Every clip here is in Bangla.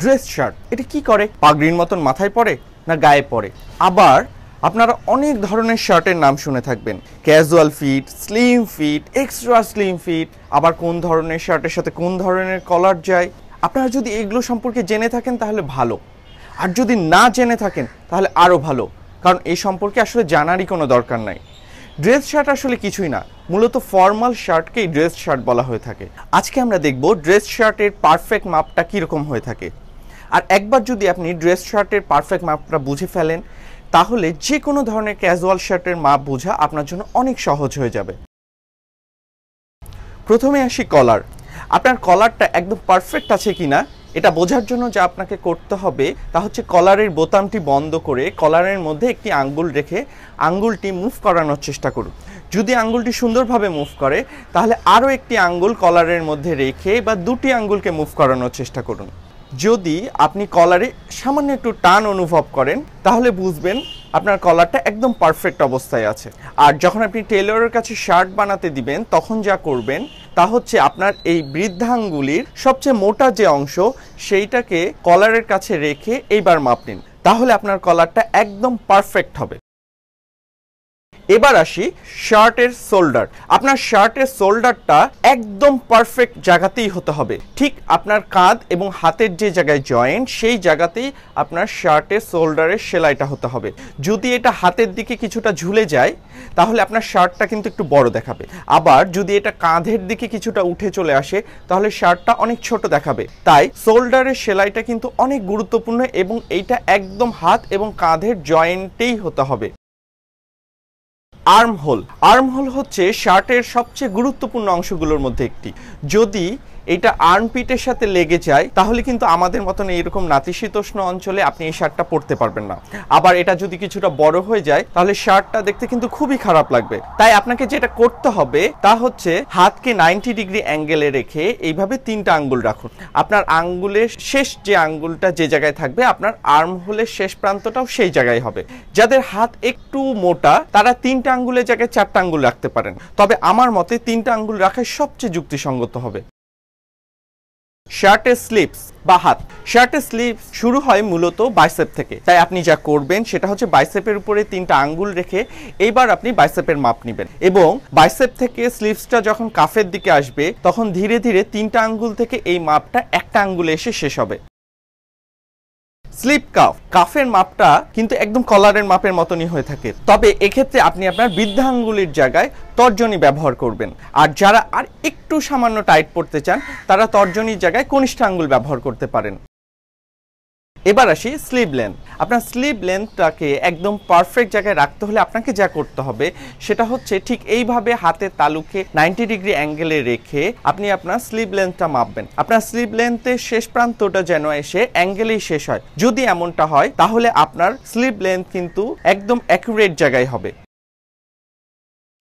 ড্রেস শার্ট এটা কি করে পাগড়ির মতন মাথায় পরে না গায়ে পরে আবার আপনারা অনেক ধরনের শার্টের নাম শুনে থাকবেন casual fit slim fit extra slim fit আবার কোন ধরনের শার্টের সাথে কোন ধরনের কলার যায় আপনারা যদি এগুলো সম্পর্কে জেনে থাকেন তাহলে ভালো আর যদি না জেনে থাকেন তাহলে আরও ভালো কারণ এই সম্পর্কে আসলে জানারই কোনো দরকার নাই ড্রেস শার্ট আসলে কিছুই না মূলত ফর্মাল শার্টকেই ড্রেস শার্ট বলা হয়ে থাকে আজকে আমরা দেখব ড্রেস শার্টের পারফেক্ট মাপটা কীরকম হয়ে থাকে আর একবার যদি আপনি ড্রেস শার্টের পারফেক্ট মাপটা বুঝে ফেলেন তাহলে যে কোনো ধরনের ক্যাজুয়াল শার্টের মাপ বোঝা আপনার জন্য অনেক সহজ হয়ে যাবে প্রথমে আসি কলার আপনার কলারটা একদম পারফেক্ট আছে কি না এটা বোঝার জন্য যা আপনাকে করতে হবে তা হচ্ছে কলারের বোতামটি বন্ধ করে কলারের মধ্যে একটি আঙ্গুল রেখে আঙ্গুলটি মুভ করানোর চেষ্টা করুন যদি আঙ্গুলটি সুন্দরভাবে মুভ করে তাহলে আরও একটি আঙ্গুল কলারের মধ্যে রেখে বা দুটি আঙ্গুলকে মুভ করানোর চেষ্টা করুন যদি আপনি কলারে সামান্য একটু টান অনুভব করেন তাহলে বুঝবেন আপনার কলারটা একদম পারফেক্ট অবস্থায় আছে আর যখন আপনি টেলরের কাছে শার্ট বানাতে দিবেন তখন যা করবেন তা হচ্ছে আপনার এই বৃদ্ধাঙ্গুলির সবচেয়ে মোটা যে অংশ সেইটাকে কলারের কাছে রেখে এইবার মাপ নিন তাহলে আপনার কলারটা একদম পারফেক্ট হবে এবার আসি শার্টের শোল্ডার আপনার শার্টের শোল্ডারটা একদম পারফেক্ট জায়গাতেই হতে হবে ঠিক আপনার কাঁধ এবং হাতের যে জায়গায় জয়েন্ট সেই জায়গাতেই আপনার শার্টের শোল্ডারের সেলাইটা হতে হবে যদি এটা হাতের দিকে কিছুটা ঝুলে যায় তাহলে আপনার শার্টটা কিন্তু একটু বড় দেখাবে আবার যদি এটা কাঁধের দিকে কিছুটা উঠে চলে আসে তাহলে শার্টটা অনেক ছোট দেখাবে তাই শোল্ডারের সেলাইটা কিন্তু অনেক গুরুত্বপূর্ণ এবং এইটা একদম হাত এবং কাঁধের জয়েন্টেই হতে হবে আর্ম হোল আর্ম হোল হচ্ছে শার্টের সবচেয়ে গুরুত্বপূর্ণ অংশগুলোর মধ্যে একটি যদি এটা আর্মপিটের সাথে লেগে যায় তাহলে কিন্তু আমাদের মতন এইরকম নাতিশীতোষ্ণ অঞ্চলে আপনি এই শার্টটা পরতে পারবেন না আবার এটা যদি কিছুটা বড় হয়ে যায় তাহলে শার্টটা দেখতে কিন্তু খুবই খারাপ লাগবে তাই আপনাকে যেটা করতে হবে তা হচ্ছে হাতকে নাইনটি ডিগ্রি অ্যাঙ্গেলে রেখে এইভাবে তিনটা আঙ্গুল রাখুন আপনার আঙ্গুলের শেষ যে আঙ্গুলটা যে জায়গায় থাকবে আপনার আর্ম হোলের শেষ প্রান্তটাও সেই জায়গায় হবে যাদের হাত একটু মোটা তারা তিনটা আঙ্গুলের জায়গায় চারটা আঙ্গুল রাখতে পারেন তবে আমার মতে তিনটা আঙ্গুল রাখাই সবচেয়ে যুক্তিসঙ্গত হবে শার্টের স্লিপস বা হাত শার্টের স্লিপ শুরু হয় মূলত বাইসেপ থেকে তাই আপনি যা করবেন সেটা হচ্ছে বাইসেপের উপরে তিনটা আঙ্গুল রেখে এবার আপনি বাইসেপের মাপ নেবেন এবং বাইসেপ থেকে স্লিপসটা যখন কাফের দিকে আসবে তখন ধীরে ধীরে তিনটা আঙ্গুল থেকে এই মাপটা একটা আঙ্গুলে এসে শেষ হবে স্লিপ কাফ কাফের মাপটা কিন্তু একদম কলারের মাপের মতনই হয়ে থাকে তবে এক্ষেত্রে আপনি আপনার বৃদ্ধাঙ্গুলির জায়গায় তর্জনী ব্যবহার করবেন আর যারা আর একটু সামান্য টাইট পড়তে চান তারা তর্জনীর জায়গায় কনিষ্ঠাঙ্গুল ব্যবহার করতে পারেন এবার আসি স্লিভ লেন্থ আপনার স্লিভ লেন্থটাকে একদম পারফেক্ট জায়গায় রাখতে হলে আপনাকে যা করতে হবে সেটা হচ্ছে ঠিক এইভাবে হাতে তালুকে নাইনটি ডিগ্রি অ্যাঙ্গেলে রেখে আপনি আপনার স্লিভ লেন্থটা মাপবেন আপনার স্লিভ লেন্থের শেষ প্রান্তটা যেন এসে অ্যাঙ্গেলেই শেষ হয় যদি এমনটা হয় তাহলে আপনার স্লিভ লেন্থ কিন্তু একদম অ্যাকুরেট জায়গায় হবে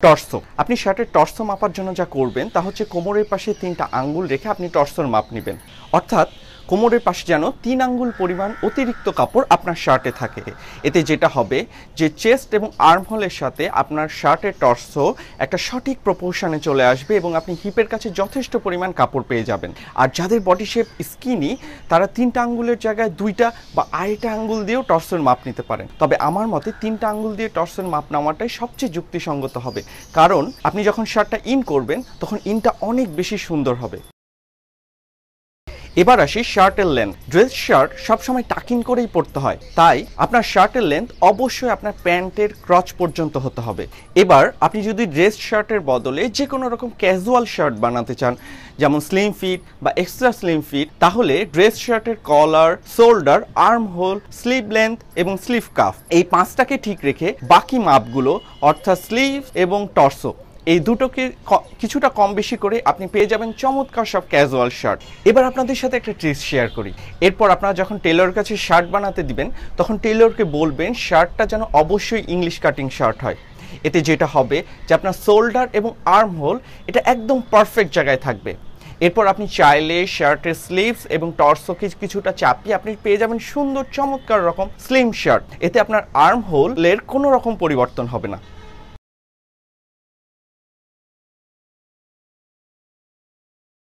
টর্সো আপনি শার্টের টর্সো মাপার জন্য যা করবেন তা হচ্ছে কোমরের পাশে তিনটা আঙ্গুল রেখে আপনি টর্সোর মাপ নেবেন অর্থাৎ কোমরের পাশে যেন তিন আঙ্গুল পরিমাণ অতিরিক্ত কাপড় আপনার শার্টে থাকে এতে যেটা হবে যে চেস্ট এবং আর্মহোলের সাথে আপনার শার্টের টর্সো একটা সঠিক প্রপোর্শনে চলে আসবে এবং আপনি হিপের কাছে যথেষ্ট পরিমাণ কাপড় পেয়ে যাবেন আর যাদের বডি শেপ স্কিনি তারা তিনটা আঙ্গুলের জায়গায় দুইটা বা আড়াইটা আঙ্গুল দিয়েও টর্সোর মাপ নিতে পারেন তবে আমার মতে তিনটা আঙ্গুল দিয়ে টর্সোর মাপ নেওয়াটাই সবচেয়ে যুক্তিসঙ্গত হবে কারণ আপনি যখন শার্টটা ইন করবেন তখন ইনটা অনেক বেশি সুন্দর হবে এবার আসি শার্টের লেন্থ ড্রেস শার্ট সবসময় টাকিং করেই পরতে হয় তাই আপনার শার্টের লেন্থ অবশ্যই আপনার প্যান্টের ক্রচ পর্যন্ত হতে হবে এবার আপনি যদি ড্রেস শার্টের বদলে যে কোনো রকম ক্যাজুয়াল শার্ট বানাতে চান যেমন স্লিম ফিট বা এক্সট্রা স্লিম ফিট তাহলে ড্রেস শার্টের collar shoulder arm hole sleeve length এবং স্লিভ কাফ এই পাঁচটাকে ঠিক রেখে বাকি মাপগুলো অর্থাৎ স্লিভ এবং টর্সো এই দুটোকে কিছুটা কম বেশি করে আপনি পেয়ে যাবেন চমৎকার সব ক্যাজুয়াল শার্ট এবার আপনাদের সাথে একটা ট্রিক্স শেয়ার করি এরপর আপনারা যখন টেলরের কাছে শার্ট বানাতে দিবেন তখন টেলরকে বলবেন শার্টটা যেন অবশ্যই ইংলিশ কাটিং শার্ট হয় এতে যেটা হবে যে আপনার শোল্ডার এবং আর্ম হোল এটা একদম পারফেক্ট জায়গায় থাকবে এরপর আপনি চাইলে শার্টের স্লিভস এবং টর্সোকে কিছুটা চাপিয়ে আপনি পেয়ে যাবেন সুন্দর চমৎকার রকম স্লিম শার্ট এতে আপনার আর্ম হোলের কোনো রকম পরিবর্তন হবে না